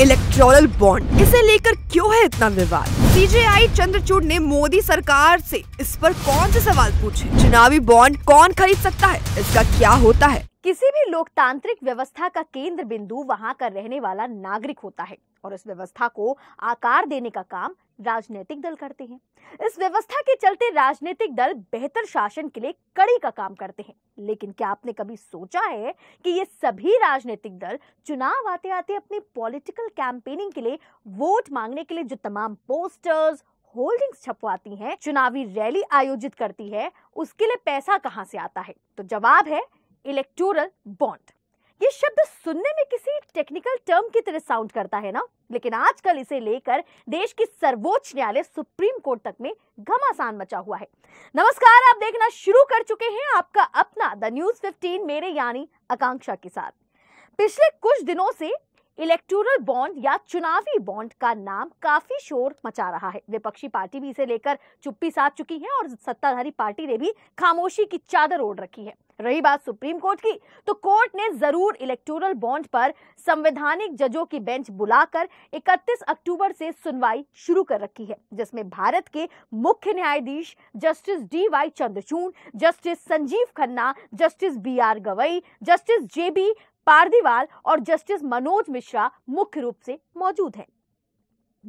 electoral bond इसे लेकर क्यों है इतना विवाद सीजेआई चंद्रचूड ने मोदी सरकार से इस पर कौन से सवाल पूछे चुनावी बॉन्ड कौन खरीद सकता है इसका क्या होता है किसी भी लोकतांत्रिक व्यवस्था का केंद्र बिंदु वहां का रहने वाला नागरिक होता है और इस व्यवस्था को आकार देने का काम राजनीतिक दल करते हैं इस व्यवस्था के चलते राजनीतिक दल बेहतर शासन के लिए कड़ी का काम करते हैं लेकिन क्या आपने कभी सोचा है कि ये सभी राजनीतिक दल चुनाव आते आते अपनी पॉलिटिकल कैंपेनिंग के लिए वोट मांगने के लिए जो तमाम पोस्टर्स होल्डिंग्स छपवाती हैं चुनावी रैली आयोजित करती है उसके लिए पैसा कहाँ से आता है तो जवाब है इलेक्टोरल बॉन्ड ये शब्द सुनने में किसी टेक्निकल टर्म की तरह साउंड करता है ना लेकिन आजकल इसे लेकर देश की सर्वोच्च न्यायालय सुप्रीम कोर्ट तक में घमासान मचा हुआ है नमस्कार आप देखना शुरू कर चुके हैं आपका अपना द न्यूज 15 मेरे यानी आकांक्षा के साथ पिछले कुछ दिनों से इलेक्टोरल बॉन्ड या चुनावी बॉन्ड का नाम काफी शोर मचा रहा है विपक्षी पार्टी भी इसे लेकर चुप्पी साध चुकी है और सत्ताधारी पार्टी ने भी खामोशी की चादर ओढ़ रखी है रही बात सुप्रीम कोर्ट की तो कोर्ट ने जरूर इलेक्टोरल बॉन्ड पर संवैधानिक जजों की बेंच बुलाकर 31 अक्टूबर से सुनवाई शुरू कर रखी है जिसमें भारत के मुख्य न्यायाधीश justice D Y Chandrachud justice Sanjiv Khanna justice B R Gavai justice J B Pardiwala और जस्टिस मनोज मिश्रा मुख्य रूप से मौजूद हैं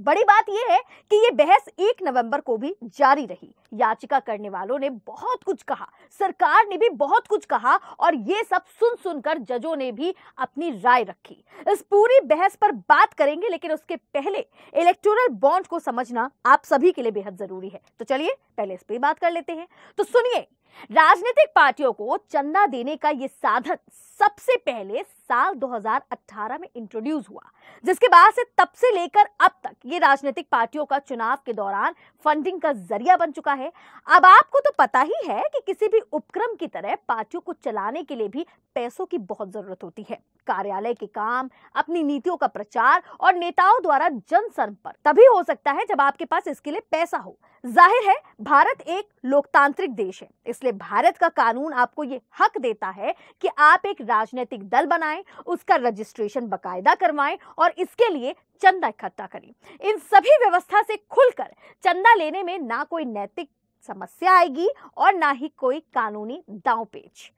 बड़ी बात यह है कि ये बहस 1 नवंबर को भी जारी रही याचिका करने वालों ने बहुत कुछ कहा सरकार ने भी बहुत कुछ कहा और ये सब सुन सुनकर जजों ने भी अपनी राय रखी इस पूरी बहस पर बात करेंगे लेकिन उसके पहले इलेक्टोरल बॉन्ड को समझना आप सभी के लिए बेहद जरूरी है तो चलिए पहले इस पर बात कर लेते हैं तो सुनिए राजनीतिक पार्टियों को चंदा देने का यह साधन सबसे पहले साल 2018 में इंट्रोड्यूस हुआ जिसके बाद से तब से लेकर अब तक ये राजनीतिक पार्टियों का चुनाव के दौरान फंडिंग का जरिया बन चुका है अब आपको तो पता ही है कि किसी भी उपक्रम की तरह पार्टियों को चलाने के लिए भी पैसों की बहुत जरूरत होती है कार्यालय के काम अपनी नीतियों का प्रचार और नेताओं द्वारा जनसंपर्क तभी हो सकता है जब आपके पास इसके लिए पैसा हो जाहिर है भारत एक लोकतांत्रिक देश है इसलिए भारत का कानून आपको ये हक देता है कि आप एक राजनीतिक दल बनाएं उसका रजिस्ट्रेशन बकायदा करवाएं और इसके लिए चंदा इकट्ठा करें इन सभी व्यवस्था से खुलकर चंदा लेने में ना कोई नैतिक समस्या आएगी और ना ही कोई कानूनी दाव पेच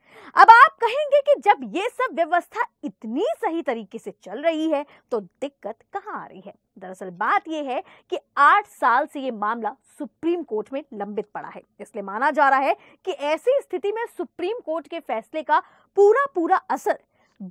अब आप कहेंगे कि जब ये सब व्यवस्था इतनी सही तरीके से चल रही है तो दिक्कत कहाँ आ रही है दरअसल बात यह है कि आठ साल से ये मामला सुप्रीम कोर्ट में लंबित पड़ा है इसलिए माना जा रहा है कि ऐसी स्थिति में सुप्रीम कोर्ट के फैसले का पूरा पूरा असर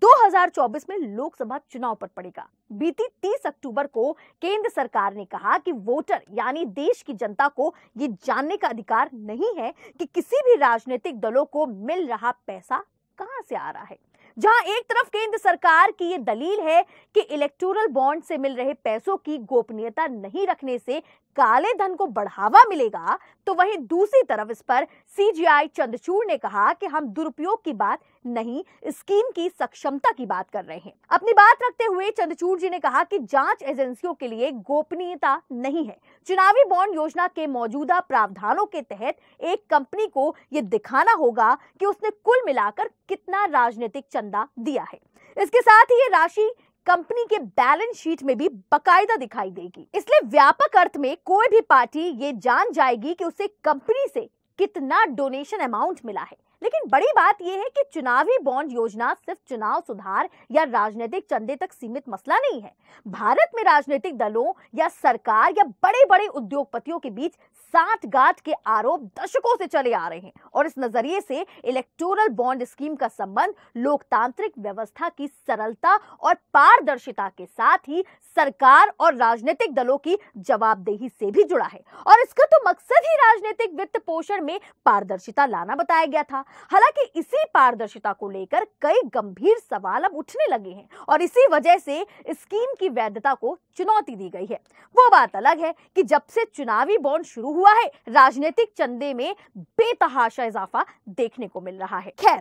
2024 में लोकसभा चुनाव पर पड़ेगा बीती 30 अक्टूबर को केंद्र सरकार ने कहा कि वोटर यानी देश की जनता को ये जानने का अधिकार नहीं है कि किसी भी राजनीतिक दलों को मिल रहा पैसा कहां से आ रहा है जहां एक तरफ केंद्र सरकार की ये दलील है कि इलेक्टोरल बॉन्ड से मिल रहे पैसों की गोपनीयता नहीं रखने से काले धन को बढ़ावा मिलेगा तो वहीं दूसरी तरफ इस पर सीजीआई चंद्रचूड़ ने कहा कि हम दुरुपयोग की बात नहीं स्कीम की सक्षमता की बात कर रहे हैं अपनी बात रखते हुए चंद्रचूड़ जी ने कहा कि जांच एजेंसियों के लिए गोपनीयता नहीं है चुनावी बॉन्ड योजना के मौजूदा प्रावधानों के तहत एक कंपनी को यह दिखाना होगा कि उसने कुल मिलाकर कितना राजनीतिक चंद चंदा दिया है इसके साथ ही ये राशि कंपनी के बैलेंस शीट में भी बकायदा दिखाई देगी इसलिए व्यापक अर्थ में कोई भी पार्टी ये जान जाएगी कि उसे कंपनी से कितना डोनेशन अमाउंट मिला है लेकिन बड़ी बात यह है कि चुनावी बॉन्ड योजना सिर्फ चुनाव सुधार या राजनीतिक चंदे तक सीमित मसला नहीं है भारत में राजनीतिक दलों या सरकार या बड़े बड़े उद्योगपतियों के बीच साठगांठ के आरोप दशकों से चले आ रहे हैं और इस नजरिए से इलेक्टोरल बॉन्ड स्कीम का संबंध लोकतांत्रिक व्यवस्था की सरलता और पारदर्शिता के साथ ही सरकार और राजनीतिक दलों की जवाबदेही से भी जुड़ा है और इसका तो मकसद ही राजनीतिक वित्त पोषण में पारदर्शिता लाना बताया गया था हालांकि इसी पारदर्शिता को लेकर कई गंभीर सवाल अब उठने लगे हैं और इसी वजह से स्कीम की वैधता को चुनौती दी गई है वो बात अलग है कि जब से चुनावी बॉन्ड शुरू हुआ है राजनीतिक चंदे में बेतहाशा इजाफा देखने को मिल रहा है खैर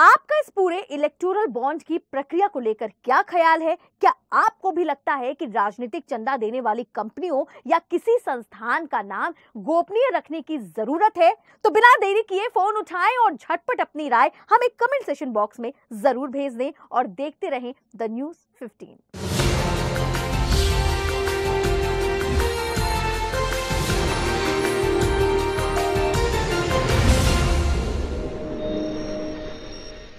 आपका इस पूरे इलेक्टोरल बॉन्ड की प्रक्रिया को लेकर क्या ख्याल है क्या आपको भी लगता है कि राजनीतिक चंदा देने वाली कंपनियों या किसी संस्थान का नाम गोपनीय रखने की जरूरत है तो बिना देरी किए फोन उठाएं और झटपट अपनी राय हमें कमेंट सेशन बॉक्स में जरूर भेज दें और देखते रहें द न्यूज फिफ्टीन